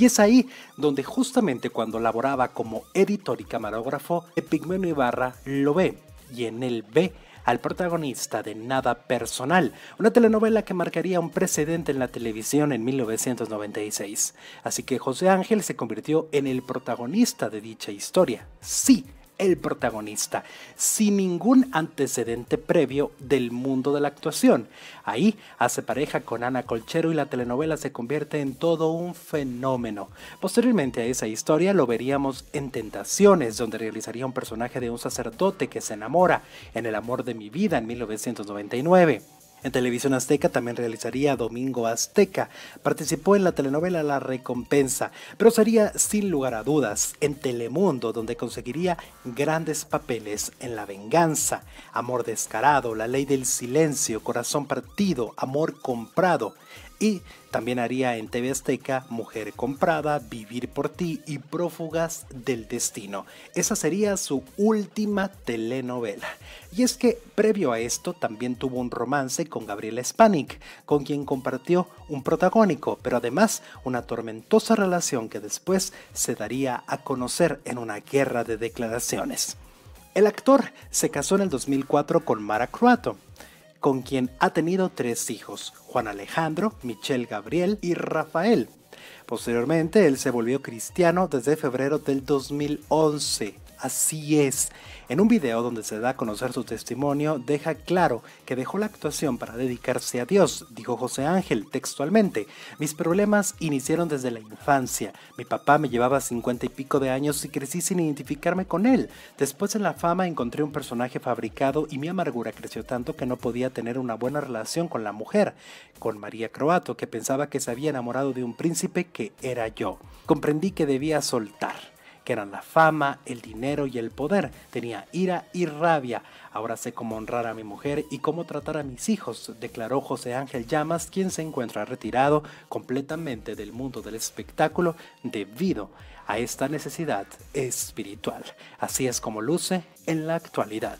Y es ahí donde justamente cuando laboraba como editor y camarógrafo, Epigmeno Ibarra lo ve y en él ve al protagonista de Nada Personal, una telenovela que marcaría un precedente en la televisión en 1996. Así que José Ángel se convirtió en el protagonista de dicha historia. Sí, el protagonista, sin ningún antecedente previo del mundo de la actuación. Ahí hace pareja con Ana Colchero y la telenovela se convierte en todo un fenómeno. Posteriormente a esa historia lo veríamos en Tentaciones, donde realizaría un personaje de un sacerdote que se enamora en el amor de mi vida en 1999. En Televisión Azteca también realizaría Domingo Azteca. Participó en la telenovela La Recompensa, pero sería sin lugar a dudas en Telemundo donde conseguiría grandes papeles en La Venganza, Amor Descarado, La Ley del Silencio, Corazón Partido, Amor Comprado. Y también haría en TV Azteca Mujer Comprada, Vivir por Ti y Prófugas del Destino. Esa sería su última telenovela. Y es que previo a esto también tuvo un romance con Gabriela Spanik, con quien compartió un protagónico, pero además una tormentosa relación que después se daría a conocer en una guerra de declaraciones. El actor se casó en el 2004 con Mara Croato, con quien ha tenido tres hijos, Juan Alejandro, Michelle Gabriel y Rafael. Posteriormente, él se volvió cristiano desde febrero del 2011 así es. En un video donde se da a conocer su testimonio, deja claro que dejó la actuación para dedicarse a Dios, dijo José Ángel textualmente. Mis problemas iniciaron desde la infancia. Mi papá me llevaba cincuenta y pico de años y crecí sin identificarme con él. Después en la fama encontré un personaje fabricado y mi amargura creció tanto que no podía tener una buena relación con la mujer, con María Croato, que pensaba que se había enamorado de un príncipe que era yo. Comprendí que debía soltar que eran la fama, el dinero y el poder. Tenía ira y rabia. Ahora sé cómo honrar a mi mujer y cómo tratar a mis hijos, declaró José Ángel Llamas, quien se encuentra retirado completamente del mundo del espectáculo debido a esta necesidad espiritual. Así es como luce en la actualidad.